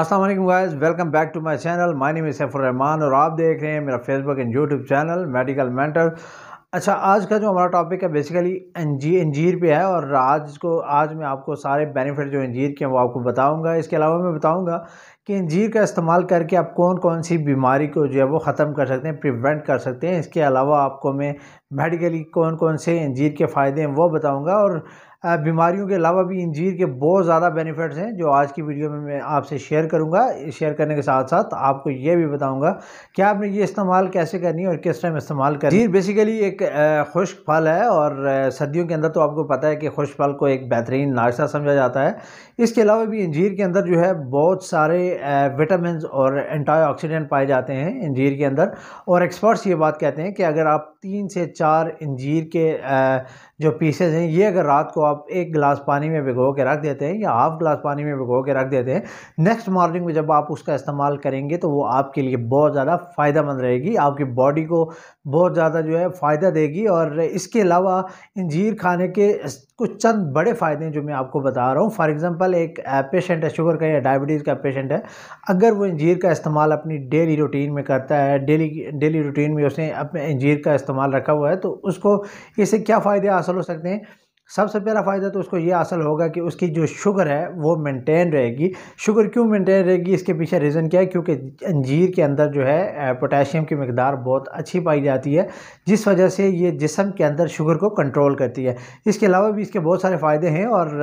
अस्सलाम वालेकुम guys welcome back to my channel my name is Saifur Rahman और आप देख रहे हैं मेरा Facebook and YouTube channel medical mentor अच्छा आज का जो हमारा टॉपिक है बेसिकली अंजीर अंजीर पे है और आज को आज मैं आपको सारे बेनिफिट जो अंजीर के हैं वो आपको बताऊंगा इसके अलावा मैं बताऊंगा कि इंजीर का इस्तेमाल करके आप कौन कौन सी बीमारी को जो है वो ख़त्म कर सकते हैं प्रिवेंट कर सकते हैं इसके अलावा आपको मैं मेडिकली कौन कौन से इंजीर के फ़ायदे हैं वो बताऊंगा और बीमारियों के अलावा भी इंजीर के बहुत ज़्यादा बेनिफिट्स हैं जो आज की वीडियो में मैं आपसे शेयर करूंगा शेयर करने के साथ साथ आपको ये भी बताऊंगा कि आपने ये इस्तेमाल कैसे करनी है और किस टाइम इस्तेमाल करनी जीर बेसिकली एक खुश्क फल है और सर्दियों के अंदर तो आपको पता है कि खुश्क फल को एक बेहतरीन नाश्ता समझा जाता है इसके अलावा भी इंजीर के अंदर जो है बहुत सारे विटामिन और एंटीऑक्सीडेंट पाए जाते हैं इंजीर के अंदर और एक्सपर्ट्स ये बात कहते हैं कि अगर आप तीन से चार इंजीर के जो पीसेज हैं ये अगर रात को आप एक गिलास पानी में भिगो के रख देते हैं या हाफ़ गिलास पानी में भिगो के रख देते हैं नेक्स्ट मॉर्निंग में जब आप उसका इस्तेमाल करेंगे तो वो आपके लिए बहुत ज़्यादा मंद रहेगी आपकी बॉडी को बहुत ज़्यादा जो है फ़ायदा देगी और इसके अलावा इंजीर खाने के कुछ चंद बड़े फ़ायदे हैं जो मैं आपको बता रहा हूँ फॉर एग्ज़ाम्पल एक पेशेंट है शुगर का या डायबिटीज़ का पेशेंट है अगर वो इंजीर का इस्तेमाल अपनी डेली रूटीन में करता है डेली डेली रूटीन में उसने अपने इंजीर का इस्तेमाल रखा हुआ है तो उसको इससे क्या फ़ायदे हासिल हो सकते हैं सबसे पहला फ़ायदा तो उसको ये हासिल होगा कि उसकी जो शुगर है वो मेंटेन रहेगी शुगर क्यों मेंटेन रहेगी इसके पीछे रीज़न क्या है क्योंकि अंजीर के अंदर जो है पोटेशियम की मकदार बहुत अच्छी पाई जाती है जिस वजह से ये जिसम के अंदर शुगर को कंट्रोल करती है इसके अलावा भी इसके बहुत सारे फ़ायदे हैं और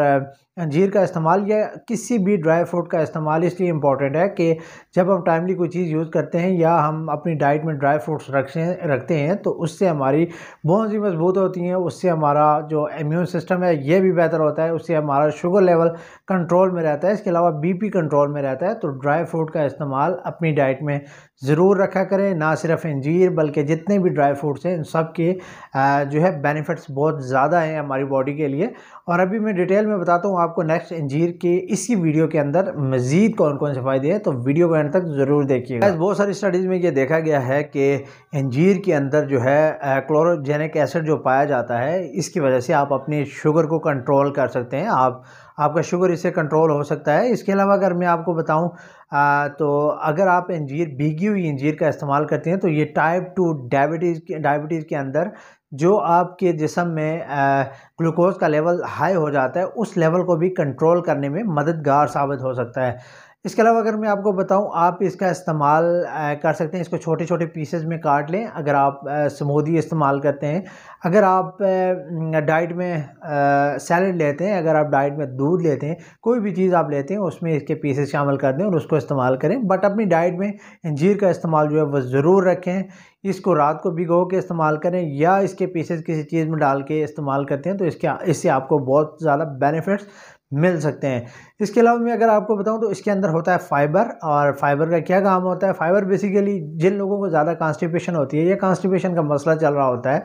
अंजीर का इस्तेमाल या किसी भी ड्राई फ्रूट का इस्तेमाल इसलिए इम्पॉर्टेंट है कि जब हम टाइमली कोई चीज़ यूज़ करते हैं या हम अपनी डाइट में ड्राई फ्रूट्स रखते रखते हैं तो उससे हमारी बोन्स भी मजबूत होती हैं उससे हमारा जो इम्यून सिस्टम है ये भी बेहतर होता है उससे हमारा शुगर लेवल कंट्रोल में रहता है इसके अलावा बी कंट्रोल में रहता है तो ड्राई फ्रूट का इस्तेमाल अपनी डाइट में ज़रूर रखा करें ना सिर्फ इंजीर बल्कि जितने भी ड्राई फ्रूट्स हैं इन सब के जो है बेनिफिट्स बहुत ज़्यादा हैं हमारी बॉडी के लिए और अभी मैं डिटेल में बताता हूँ आप आपको नेक्स्ट इंजीर के इसी वीडियो के अंदर मजीद कौन कौन से फ़ायदे हैं तो वीडियो को एंड तक ज़रूर देखिएगा बहुत सारी स्टडीज़ में ये देखा गया है कि इंजीर के अंदर जो है क्लोरोजेनिक एसिड जो पाया जाता है इसकी वजह से आप अपने शुगर को कंट्रोल कर सकते हैं आप आपका शुगर इससे कंट्रोल हो सकता है इसके अलावा अगर मैं आपको बताऊँ आ, तो अगर आप इंजीर भीगी हुई इंजीर का इस्तेमाल करते हैं तो ये टाइप टू डायबिटीज़ के डायबिटीज़ के अंदर जो आपके जिसम में ग्लूकोज का लेवल हाई हो जाता है उस लेवल को भी कंट्रोल करने में मददगार साबित हो सकता है इसके अलावा अगर मैं आपको बताऊं आप इसका इस्तेमाल कर सकते हैं इसको छोटे छोटे पीसेज में काट लें अगर आप समोदी इस्तेमाल करते हैं अगर आप डाइट में सैलड लेते हैं अगर आप डाइट में दूध लेते हैं कोई भी चीज़ आप लेते हैं उसमें इसके पीसेज शामिल कर दें और उसको इस्तेमाल करें बट अपनी डाइट में इंजीर का इस्तेमाल जो है वह ज़रूर रखें इसको रात को भिगो के इस्तेमाल करें या इसके पीसेज किसी चीज़ में डाल के इस्तेमाल करते हैं तो इसके इससे आपको बहुत ज़्यादा बेनिफिट्स मिल सकते हैं इसके अलावा मैं अगर आपको बताऊं तो इसके अंदर होता है फाइबर और फाइबर का क्या काम होता है फाइबर बेसिकली जिन लोगों को ज़्यादा कॉन्स्टिपेशन होती है या कॉन्स्टिपेशन का मसला चल रहा होता है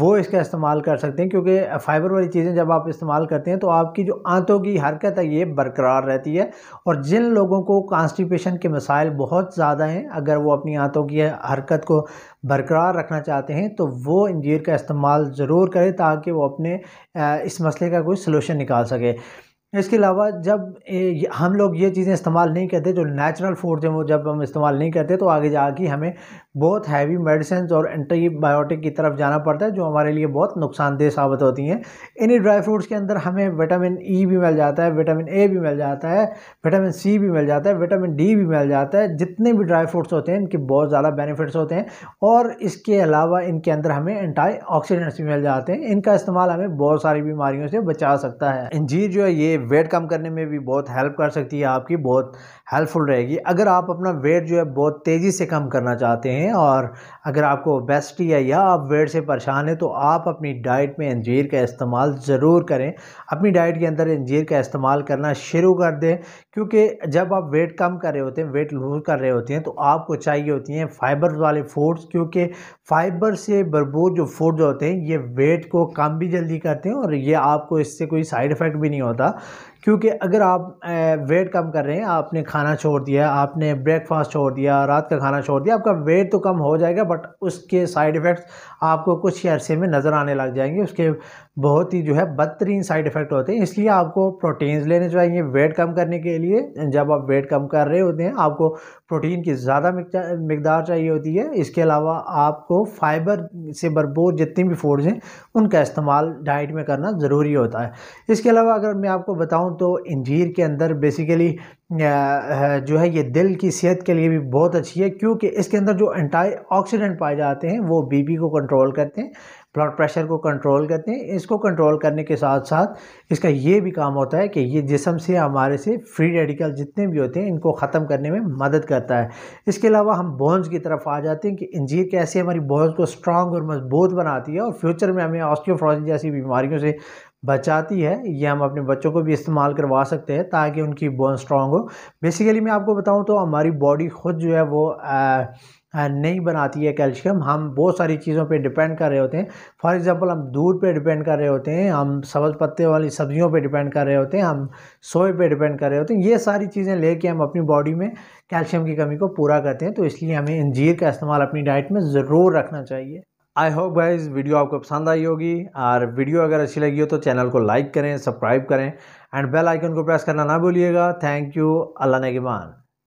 वो इसका इस्तेमाल कर सकते हैं क्योंकि फाइबर वाली चीज़ें जब आप इस्तेमाल करते हैं तो आपकी जो आंतों की हरकत है ये बरकरार रहती है और जिन लोगों को कॉन्स्टिपेशन के मसाइल बहुत ज़्यादा हैं अगर वो अपनी आंतों की हरकत को बरकरार रखना चाहते हैं तो वो इंजीर का इस्तेमाल ज़रूर करें ताकि वो अपने इस मसले का कोई सलूशन निकाल सके इसके अलावा जब ए, हम लोग ये चीज़ें इस्तेमाल नहीं करते जो नेचुरल फूड हैं वो जब हम इस्तेमाल नहीं करते तो आगे जा के हमें बहुत हैवी मेडिसिन और एंटीबायोटिक की तरफ जाना पड़ता है जो हमारे लिए बहुत नुकसानदेह साबित होती हैं इन्हीं ड्राई फ्रूट्स के अंदर हमें विटामिन ई e भी मिल जाता है विटामिन ए भी मिल जाता है विटामिन सी भी मिल जाता है विटामिन डी भी मिल जाता है जितने भी ड्राई फ्रूट्स होते हैं इनके बहुत ज़्यादा बेनिफिट्स होते हैं और इसके अलावा इनके अंदर हमें एंटाई भी मिल जाते हैं इनका इस्तेमाल हमें बहुत सारी बीमारियों से बचा सकता है इंजीर जो है ये वेट कम करने में भी बहुत हेल्प कर सकती है आपकी बहुत हेल्पफुल रहेगी अगर आप अपना वेट जो है बहुत तेज़ी से कम करना चाहते हैं और अगर आपको बेस्ट है या आप वेट से परेशान हैं तो आप अपनी डाइट में अंजीर का इस्तेमाल ज़रूर करें अपनी डाइट के अंदर अंजीर का इस्तेमाल करना शुरू कर दें क्योंकि जब आप वेट कम कर रहे होते हैं वेट लूज कर रहे होते हैं तो आपको चाहिए होती हैं फाइबर वाले फूड्स क्योंकि फाइबर से भरपूर जो फूड्स होते हैं ये वेट को कम भी जल्दी करते हैं और ये आपको इससे कोई साइड इफ़ेक्ट भी नहीं होता क्योंकि अगर आप वेट कम कर रहे हैं आपने खाना छोड़ दिया आपने ब्रेकफास्ट छोड़ दिया रात का खाना छोड़ दिया आपका वेट तो कम हो जाएगा बट उसके साइड इफ़ेक्ट्स आपको कुछ ही अरसे में नज़र आने लग जाएंगे उसके बहुत ही जो है बदतरीन साइड इफ़ेक्ट होते हैं इसलिए आपको प्रोटीन्स लेने चाहिए वेट कम करने के लिए जब आप वेट कम कर रहे होते हैं आपको प्रोटीन की ज़्यादा मकदार चाहिए होती है इसके अलावा आपको फाइबर से भरपूर जितनी भी फूड्स हैं उनका इस्तेमाल डाइट में करना ज़रूरी होता है इसके अलावा अगर मैं आपको बताऊं तो इंजीर के अंदर बेसिकली जो है ये दिल की सेहत के लिए भी बहुत अच्छी है क्योंकि इसके अंदर जो एंटाई ऑक्सीडेंट पाए जाते हैं वो बीपी को कंट्रोल करते हैं ब्लड प्रेशर को कंट्रोल करते हैं इसको कंट्रोल करने के साथ साथ इसका ये भी काम होता है कि ये जिसम से हमारे से फ्री रेडिकल जितने भी होते हैं इनको ख़त्म करने में मदद करता है इसके अलावा हम बोन्स की तरफ आ जाते हैं कि इंजीर कैसे हमारी बोन्स को स्ट्रांग और मजबूत बनाती है और फ्यूचर में हमें ऑस्टियोफ्रोसिस जैसी बीमारियों से बचाती है ये हम अपने बच्चों को भी इस्तेमाल करवा सकते हैं ताकि उनकी बोन स्ट्रांग हो बेसिकली मैं आपको बताऊं तो हमारी बॉडी खुद जो है वो आ, नहीं बनाती है कैल्शियम हम बहुत सारी चीज़ों पे डिपेंड कर रहे होते हैं फॉर एग्जांपल हम दूध पे डिपेंड कर रहे होते हैं हम सब्ज पत्ते वाली सब्जियों पे डिपेंड कर रहे होते हैं हम सोए पे डिपेंड कर रहे होते हैं ये सारी चीज़ें लेके हम अपनी बॉडी में कैल्शियम की कमी को पूरा करते हैं तो इसलिए हमें इंजीर का इस्तेमाल अपनी डाइट में ज़रूर रखना चाहिए आई होप गाइज वीडियो आपको पसंद आई होगी और वीडियो अगर अच्छी लगी हो तो चैनल को लाइक करें सब्सक्राइब करें एंड बेल आइकन को प्रेस करना ना भूलिएगा थैंक यू अल्लाह नेगमान